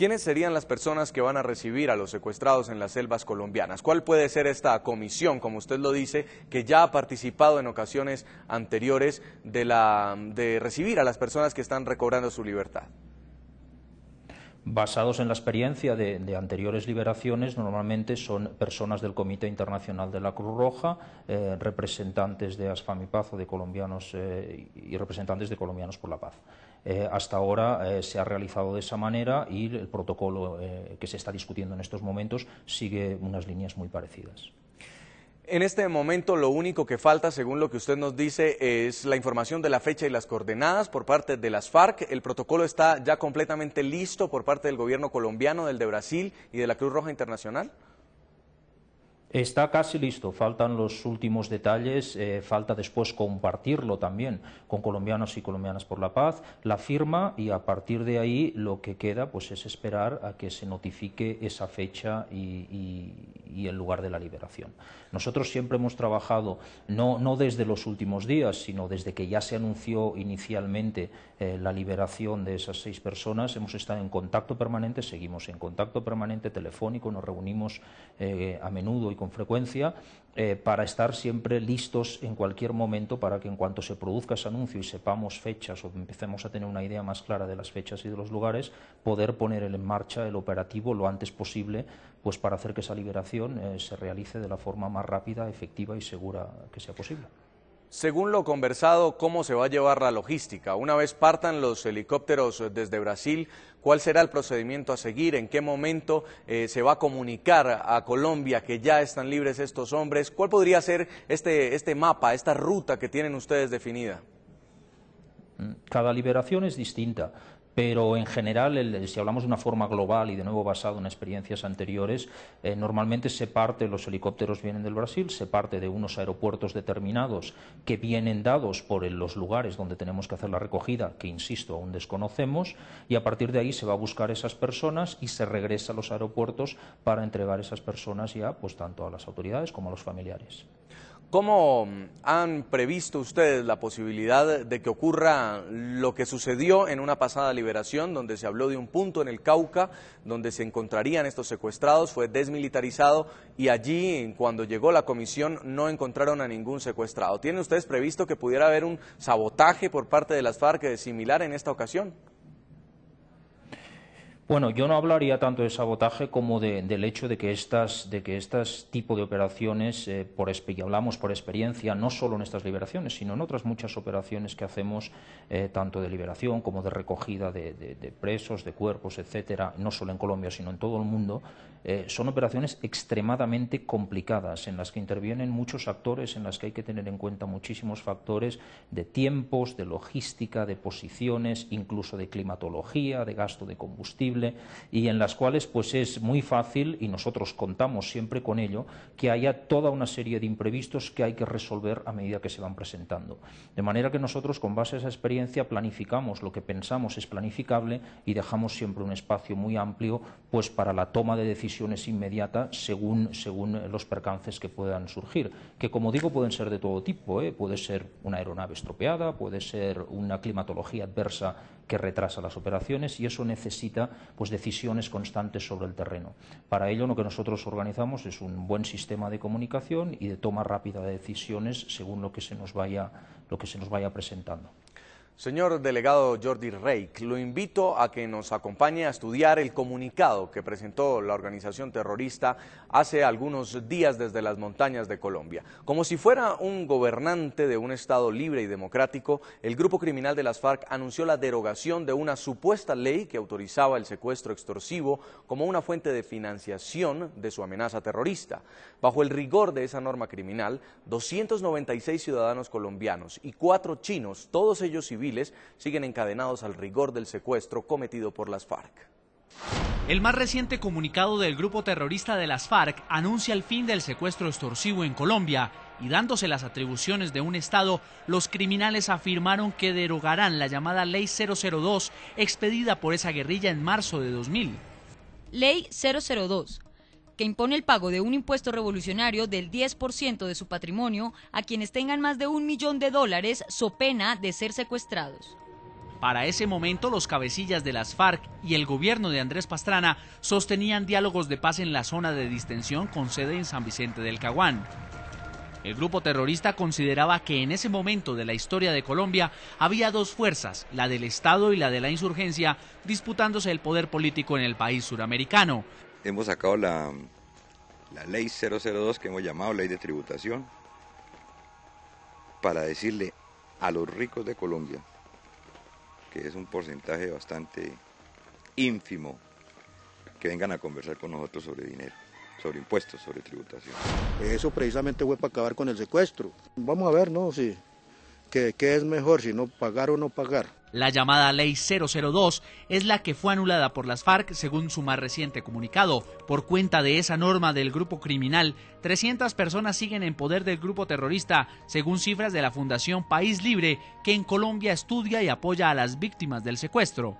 ¿Quiénes serían las personas que van a recibir a los secuestrados en las selvas colombianas? ¿Cuál puede ser esta comisión, como usted lo dice, que ya ha participado en ocasiones anteriores de, recibir a las personas que están recobrando su libertad? basados en la experiencia de, anteriores liberaciones, normalmente son personas del Comité Internacional de la Cruz Roja, eh, representantes de Asfamipaz o de colombianos eh, y representantes de Colombianos por la Paz. Eh, hasta ahora eh, se ha realizado de esa manera y el protocolo eh, que se está discutiendo en estos momentos sigue unas líneas muy parecidas. En este momento lo único que falta, según lo que usted nos dice, es la información de la fecha y las coordenadas por parte de las FARC. El protocolo está ya completamente listo por parte del gobierno colombiano, del de Brasil y de la Cruz Roja Internacional. Está casi listo, faltan los últimos detalles, eh, falta después compartirlo también con colombianos y colombianas por la paz, la firma y a partir de ahí lo que queda pues es esperar a que se notifique esa fecha y, y, el lugar de la liberación. Nosotros siempre hemos trabajado, no, desde los últimos días, sino desde que ya se anunció inicialmente eh, la liberación de esas seis personas, hemos estado en contacto permanente, seguimos en contacto permanente telefónico, nos reunimos eh, a menudo y con frecuencia eh, para estar siempre listos en cualquier momento para que en cuanto se produzca ese anuncio y sepamos fechas o empecemos a tener una idea más clara de las fechas y de los lugares, poder poner en marcha el operativo lo antes posible pues para hacer que esa liberación eh, se realice de la forma más rápida, efectiva y segura que sea posible. Según lo conversado, ¿cómo se va a llevar la logística? Una vez partan los helicópteros eh, desde Brasil, ¿cuál será el procedimiento a seguir? ¿En qué momento eh, se va a comunicar a Colombia que ya están libres estos hombres? ¿Cuál podría ser este, este mapa, esta ruta que tienen ustedes definida? Mm, cada liberación es distinta. Pero en general, si hablamos de una forma global y de nuevo basado en experiencias anteriores, eh, normalmente se parte, los helicópteros vienen del Brasil, se parte de unos aeropuertos determinados que vienen dados por los lugares donde tenemos que hacer la recogida, que insisto, aún desconocemos, y a partir de ahí se va a buscar esas personas y se regresa a los aeropuertos para entregar esas personas ya, pues tanto a las autoridades como a los familiares. ¿Cómo mm, han previsto ustedes la posibilidad de que ocurra lo que sucedió en una pasada liberación, donde se habló de un punto en el Cauca, donde se encontrarían estos secuestrados, fue desmilitarizado y allí, cuando llegó la comisión, no encontraron a ningún secuestrado? ¿Tienen ustedes previsto que pudiera haber un sabotaje por parte de las FARC similar en esta ocasión? Bueno, yo no hablaría tanto de sabotaje como del hecho de que estas, de que estas tipo de operaciones, eh, por, y hablamos por experiencia, no solo en estas liberaciones, sino en otras muchas operaciones que hacemos, eh, tanto de liberación como de recogida de, presos, de cuerpos, etcétera, no solo en Colombia, sino en todo el mundo, eh, son operaciones extremadamente complicadas, en las que intervienen muchos actores, en las que hay que tener en cuenta muchísimos factores de tiempos, de logística, de posiciones, incluso de climatología, de gasto de combustible y en las cuales pues es muy fácil, y nosotros contamos siempre con ello, que haya toda una serie de imprevistos que hay que resolver a medida que se van presentando. De manera que nosotros con base a esa experiencia planificamos lo que pensamos es planificable y dejamos siempre un espacio muy amplio pues, para la toma de decisiones inmediata según, los percances que puedan surgir, que como digo pueden ser de todo tipo, ¿eh? puede ser una aeronave estropeada, puede ser una climatología adversa que retrasa las operaciones y eso necesita pues decisiones constantes sobre el terreno. Para ello lo que nosotros organizamos es un buen sistema de comunicación y de toma rápida de decisiones según lo que se nos vaya, lo que se nos vaya presentando. Señor delegado Jordi Reik, lo invito a que nos acompañe a estudiar el comunicado que presentó la organización terrorista hace algunos días desde las montañas de Colombia. Como si fuera un gobernante de un Estado libre y democrático, el grupo criminal de las FARC anunció la derogación de una supuesta ley que autorizaba el secuestro extorsivo como una fuente de financiación de su amenaza terrorista. Bajo el rigor de esa norma criminal, 296 ciudadanos colombianos y cuatro chinos, todos ellos civiles, siguen encadenados al rigor del secuestro cometido por las FARC. El más reciente comunicado del grupo terrorista de las FARC anuncia el fin del secuestro extorsivo en Colombia y dándose las atribuciones de un Estado, los criminales afirmaron que derogarán la llamada Ley 002 expedida por esa guerrilla en marzo de 2000. Ley 002 que impone el pago de un impuesto revolucionario del 10% de su patrimonio a quienes tengan más de un millón de dólares so pena de ser secuestrados. Para ese momento, los cabecillas de las FARC y el gobierno de Andrés Pastrana sostenían diálogos de paz en la zona de distensión con sede en San Vicente del Caguán. El grupo terrorista consideraba que en ese momento de la historia de Colombia había dos fuerzas, la del Estado y la de la insurgencia, disputándose el poder político en el país suramericano hemos sacado la, ley 002 que hemos llamado ley de tributación para decirle a los ricos de Colombia, que es un porcentaje bastante ínfimo, que vengan a conversar con nosotros sobre dinero, sobre impuestos, sobre tributación. Eso precisamente fue para acabar con el secuestro. Vamos a ver, ¿no? que, es mejor, si no pagar o no pagar. La llamada Ley 002 es la que fue anulada por las FARC, según su más reciente comunicado. Por cuenta de esa norma del grupo criminal, 300 personas siguen en poder del grupo terrorista, según cifras de la Fundación País Libre, que en Colombia estudia y apoya a las víctimas del secuestro.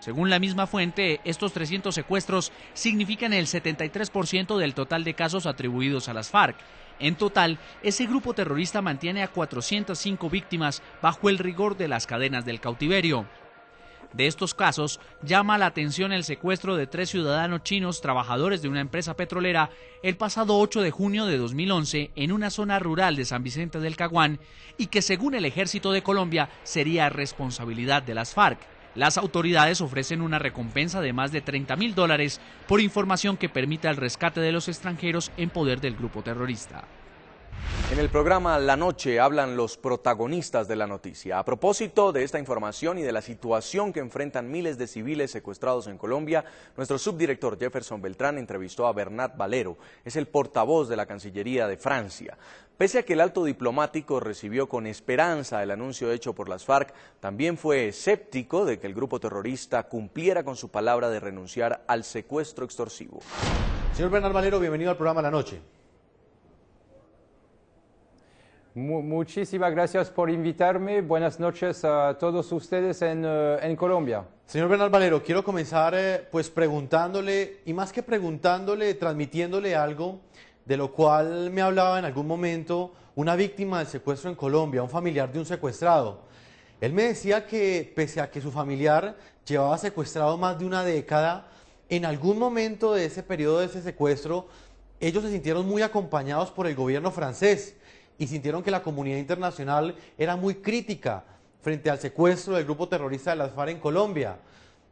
Según la misma fuente, estos 300 secuestros significan el 73% del total de casos atribuidos a las FARC. En total, ese grupo terrorista mantiene a 405 víctimas bajo el rigor de las cadenas del cautiverio. De estos casos, llama la atención el secuestro de tres ciudadanos chinos trabajadores de una empresa petrolera el pasado 8 de junio de 2011 en una zona rural de San Vicente del Caguán y que según el ejército de Colombia sería responsabilidad de las FARC. Las autoridades ofrecen una recompensa de más de 30 mil dólares por información que permita el rescate de los extranjeros en poder del grupo terrorista. En el programa La Noche hablan los protagonistas de la noticia. A propósito de esta información y de la situación que enfrentan miles de civiles secuestrados en Colombia, nuestro subdirector Jefferson Beltrán entrevistó a Bernard Valero, es el portavoz de la Cancillería de Francia. Pese a que el alto diplomático recibió con esperanza el anuncio hecho por las FARC, también fue escéptico de que el grupo terrorista cumpliera con su palabra de renunciar al secuestro extorsivo. Señor Bernard Valero, bienvenido al programa La Noche muchísimas gracias por invitarme. Buenas noches a todos ustedes en, eh, Colombia. Señor Bernal Valero, quiero comenzar eh, pues preguntándole, y más que preguntándole, transmitiéndole algo de lo cual me hablaba en algún momento una víctima del secuestro en Colombia, un familiar de un secuestrado. Él me decía que pese a que su familiar llevaba secuestrado más de una década, en algún momento de ese periodo de ese secuestro, ellos se sintieron muy acompañados por el gobierno francés y sintieron que la comunidad internacional era muy crítica frente al secuestro del grupo terrorista de las FARC en Colombia.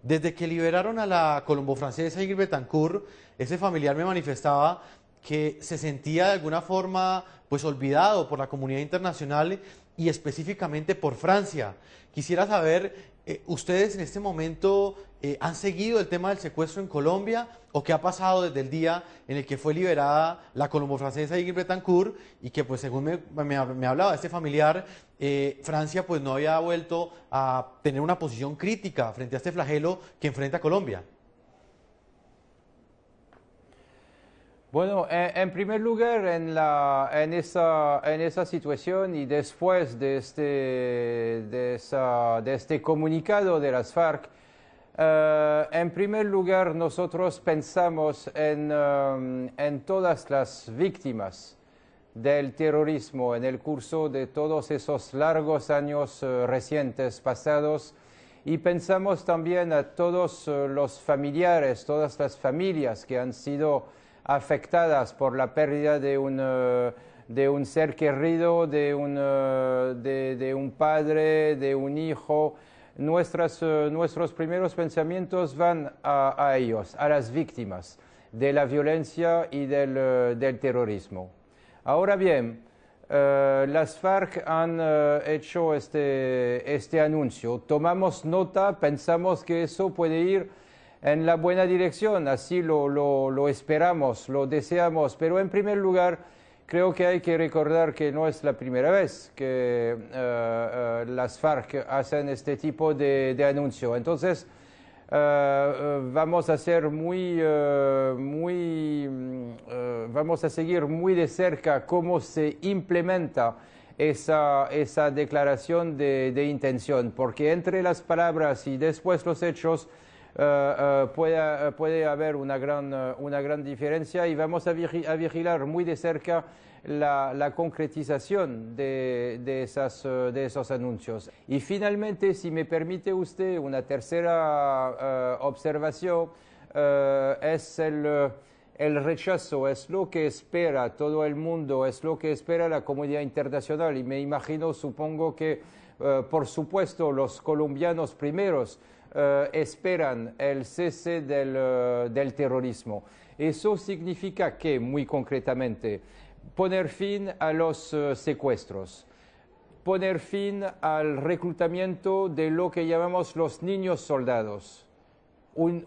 Desde que liberaron a la colombo-francesa Ingrid Betancourt, ese familiar me manifestaba que se sentía de alguna forma pues, olvidado por la comunidad internacional y específicamente por Francia. Quisiera saber eh, ¿Ustedes en este momento eh, han seguido el tema del secuestro en Colombia o qué ha pasado desde el día en el que fue liberada la colombo-francesa Ingrid Betancourt y que, pues, según me, me hablaba este familiar, eh, Francia pues no había vuelto a tener una posición crítica frente a este flagelo que enfrenta Colombia? Bueno, en, primer lugar, en, esa, situación y después de este, este comunicado de las FARC, eh, en primer lugar, nosotros pensamos um, en, todas las víctimas del terrorismo en el curso de todos esos largos años eh, recientes pasados y pensamos también a todos eh, los familiares, todas las familias que han sido afectadas por la pérdida de un, eh, ser querido, eh, de un, padre, de un hijo. Eh, nuestros primeros pensamientos van a, ellos, a las víctimas de la violencia y del, del terrorismo. Ahora bien, las FARC han hecho este, este, anuncio. Tomamos nota, pensamos que eso puede ir en la buena dirección, así lo, esperamos, lo deseamos, pero en primer lugar creo que hay que recordar que no es la primera vez que eh, eh, las FARC hacen este tipo de, anuncio. Entonces, eh, vamos a ser muy, mm, seguir muy de cerca cómo se implementa esa, declaración de intención, porque entre las palabras y después los hechos, eh, eh, puede, eh, puede, haber una gran, una gran diferencia y vamos a, vigilar muy de cerca la, concretización de, de, de, esos anuncios. Y finalmente, si me permite usted una tercera observación, es el, el, rechazo, es lo que espera todo el mundo, es lo que espera la comunidad internacional. Y me imagino, supongo que, por supuesto, los colombianos primeros eh, esperan el cese eh, del, terrorismo. Eso significa que, muy concretamente, poner fin a los eh, secuestros, poner fin al reclutamiento de lo que llamamos los niños soldados. Un,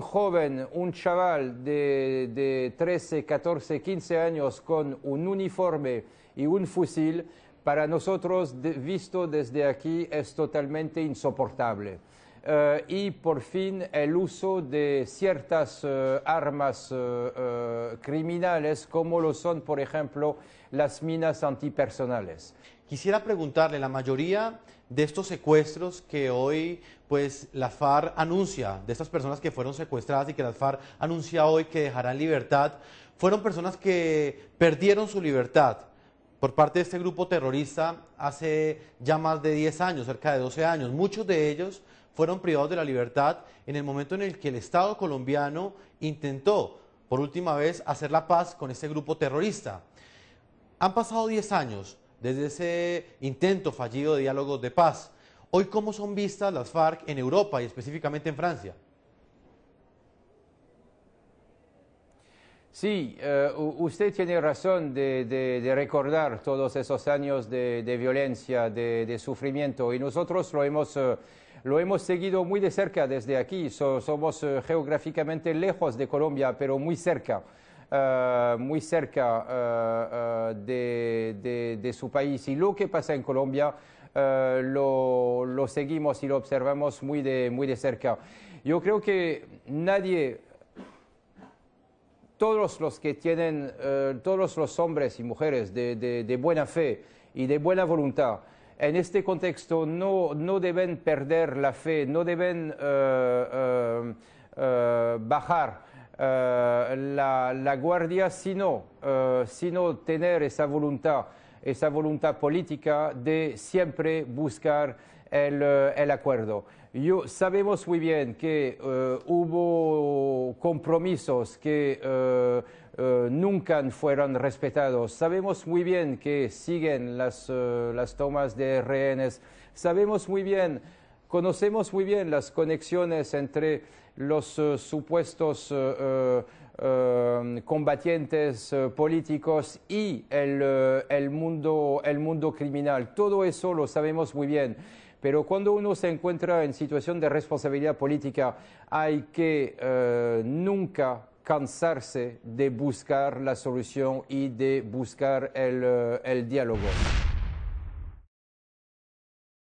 joven, un chaval de, de 13, 14, 15 años con un uniforme y un fusil, para nosotros, visto desde aquí, es totalmente insoportable. Eh, y por fin el uso de ciertas eh, armas eh, criminales como lo son, por ejemplo, las minas antipersonales. Quisiera preguntarle, la mayoría de estos secuestros que hoy pues la FARC anuncia, de estas personas que fueron secuestradas y que la FARC anuncia hoy que dejarán libertad, fueron personas que perdieron su libertad por parte de este grupo terrorista hace ya más de 10 años, cerca de 12 años. Muchos de ellos fueron privados de la libertad en el momento en el que el Estado colombiano intentó por última vez hacer la paz con este grupo terrorista. Han pasado 10 años desde ese intento fallido de diálogo de paz. Hoy, ¿cómo son vistas las FARC en Europa y específicamente en Francia? Sí, eh, usted tiene razón de, recordar todos esos años de, violencia, de, sufrimiento, y nosotros lo hemos... Eh, lo hemos seguido muy de cerca desde aquí. somos eh, geográficamente lejos de Colombia, pero muy cerca. Eh, muy cerca eh, de, su país. Y lo que pasa en Colombia lo, seguimos y lo observamos muy de, muy de cerca. Yo creo que nadie, todos los que tienen, todos los hombres y mujeres de buena fe y de buena voluntad, en este contexto no, no deben perder la fe, no deben eh, eh, eh, bajar la, guardia, sino, sino tener esa voluntad, esa voluntad política de siempre buscar el, el acuerdo. Yo, sabemos muy bien que hubo compromisos que eh, nunca fueron respetados. Sabemos muy bien que siguen eh, las, tomas de rehenes. Sabemos muy bien, conocemos muy bien las conexiones entre los eh, supuestos combatientes políticos y el, mundo, criminal. Todo eso lo sabemos muy bien pero cuando uno se encuentra en situación de responsabilidad política hay que nunca cansarse de buscar la solución y de buscar el, eh, el diálogo.